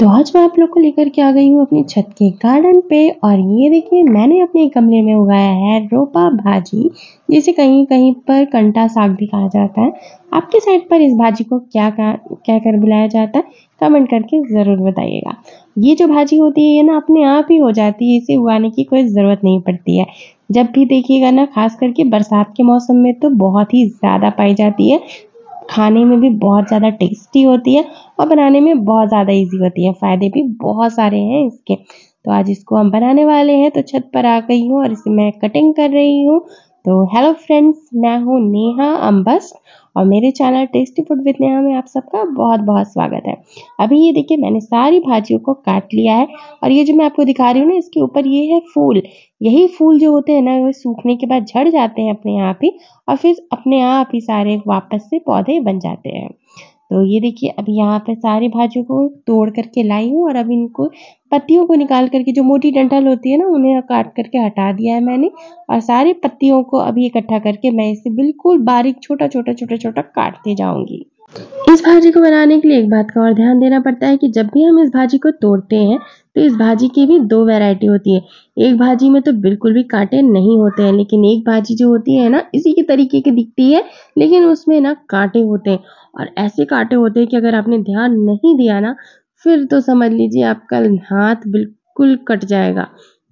तो आज मैं आप लोग को लेकर के आ गई हूँ अपनी छत के गार्डन पे और ये देखिए मैंने अपने गमले में उगाया है रोपा भाजी जिसे कहीं कहीं पर कंटा साग भी कहा जाता है आपके साइड पर इस भाजी को क्या क्या कर बुलाया जाता है कमेंट करके ज़रूर बताइएगा ये जो भाजी होती है ये ना अपने आप ही हो जाती है इसे उगाने की कोई ज़रूरत नहीं पड़ती है जब भी देखिएगा ना खास करके बरसात के मौसम में तो बहुत ही ज़्यादा पाई जाती है खाने में भी बहुत ज़्यादा टेस्टी होती है और बनाने में बहुत ज़्यादा इजी होती है फ़ायदे भी बहुत सारे हैं इसके तो आज इसको हम बनाने वाले हैं तो छत पर आ गई हूँ और इसे मैं कटिंग कर रही हूँ तो हेलो फ्रेंड्स मैं हूँ नेहा अम्बस और मेरे channel tasty food with Neha में आप सबका बहुत बहुत स्वागत है अभी ये देखिए मैंने सारी भाजियों को काट लिया है और ये जो मैं आपको दिखा रही हूँ ना इसके ऊपर ये है फूल यही फूल जो होते हैं ना वो सूखने के बाद झड़ जाते हैं अपने आप ही और फिर अपने आप ही सारे वापस से पौधे बन जाते हैं तो ये देखिए अब यहाँ पे सारे भाजियों को तोड़ करके लाई हूँ और अब इनको पत्तियों को निकाल करके जो मोटी डंठल होती है ना उन्हें काट करके हटा दिया है मैंने और सारे पत्तियों को अभी इकट्ठा करके मैं इसे बिल्कुल बारीक छोटा छोटा छोटा छोटा काटते जाऊंगी इस भाजी को बनाने के लिए एक बात का और ध्यान देना पड़ता है कि जब भी हम इस भाजी को तोड़ते हैं तो इस भाजी की भी दो वैरायटी होती है एक भाजी में तो बिल्कुल भी कांटे नहीं होते हैं लेकिन एक भाजी जो होती है ना इसी के तरीके की दिखती है लेकिन उसमें ना कांटे होते हैं और ऐसे कांटे होते हैं कि अगर आपने ध्यान नहीं दिया ना फिर तो समझ लीजिए आपका हाथ बिल्कुल कट जाएगा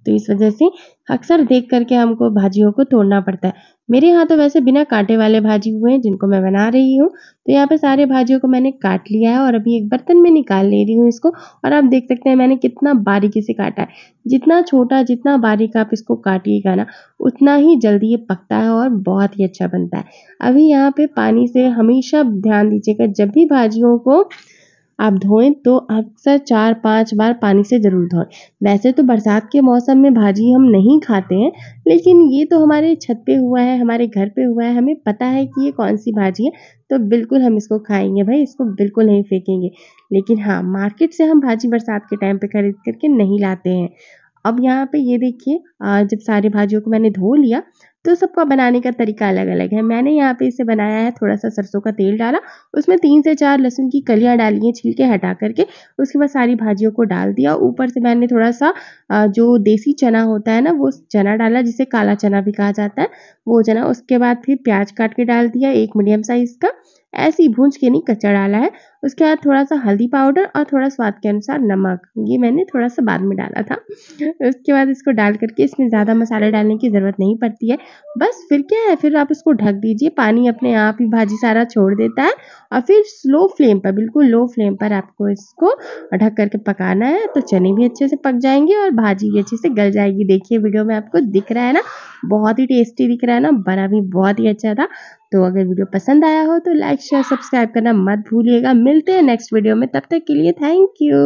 तो इस वजह से अक्सर देख करके हमको भाजियों को तोड़ना पड़ता है मेरे यहाँ तो वैसे बिना कांटे वाले भाजी हुए हैं जिनको मैं बना रही हूँ तो यहाँ पे सारे भाजियों को मैंने काट लिया है और अभी एक बर्तन में निकाल ले रही हूँ इसको और आप देख सकते हैं मैंने कितना बारीकी से काटा है जितना छोटा जितना बारीक आप इसको काटिएगा ना उतना ही जल्दी ये पकता है और बहुत ही अच्छा बनता है अभी यहाँ पे पानी से हमेशा ध्यान दीजिएगा जब भी भाजियों को आप धोएं तो अक्सर चार पाँच बार पानी से ज़रूर धोएं वैसे तो बरसात के मौसम में भाजी हम नहीं खाते हैं लेकिन ये तो हमारे छत पे हुआ है हमारे घर पे हुआ है हमें पता है कि ये कौन सी भाजी है तो बिल्कुल हम इसको खाएंगे भाई इसको बिल्कुल नहीं फेंकेंगे लेकिन हाँ मार्केट से हम भाजी बरसात के टाइम पर खरीद करके नहीं लाते हैं अब यहाँ पे ये देखिए जब सारी भाजियों को मैंने धो लिया तो सबका बनाने का तरीका अलग अलग है मैंने यहाँ पे इसे बनाया है थोड़ा सा सरसों का तेल डाला उसमें तीन से चार लहसुन की कलियाँ डाली हैं छिलके हटा करके उसके बाद सारी भाजियों को डाल दिया ऊपर से मैंने थोड़ा सा जो देसी चना होता है ना वो चना डाला जिसे काला चना भी कहा जाता है वो चना उसके बाद फिर प्याज काट के डाल दिया एक मीडियम साइज़ का ऐसे ही भूंज के नहीं कच्चा डाला है उसके बाद थोड़ा सा हल्दी पाउडर और थोड़ा स्वाद के अनुसार नमक ये मैंने थोड़ा सा बाद में डाला था उसके बाद इसको डाल करके इसमें ज़्यादा मसाले डालने की ज़रूरत नहीं पड़ती है बस फिर क्या है फिर आप इसको ढक दीजिए पानी अपने आप ही भाजी सारा छोड़ देता है और फिर स्लो फ्लेम पर बिल्कुल लो फ्लेम पर आपको इसको ढक करके पकाना है तो चने भी अच्छे से पक जाएंगे और भाजी भी अच्छे से गल जाएगी देखिए वीडियो में आपको दिख रहा है ना बहुत ही टेस्टी दिख रहा है ना बना भी बहुत ही अच्छा था तो अगर वीडियो पसंद आया हो तो लाइक शेयर सब्सक्राइब करना मत भूलिएगा मिलते हैं नेक्स्ट वीडियो में तब तक के लिए थैंक यू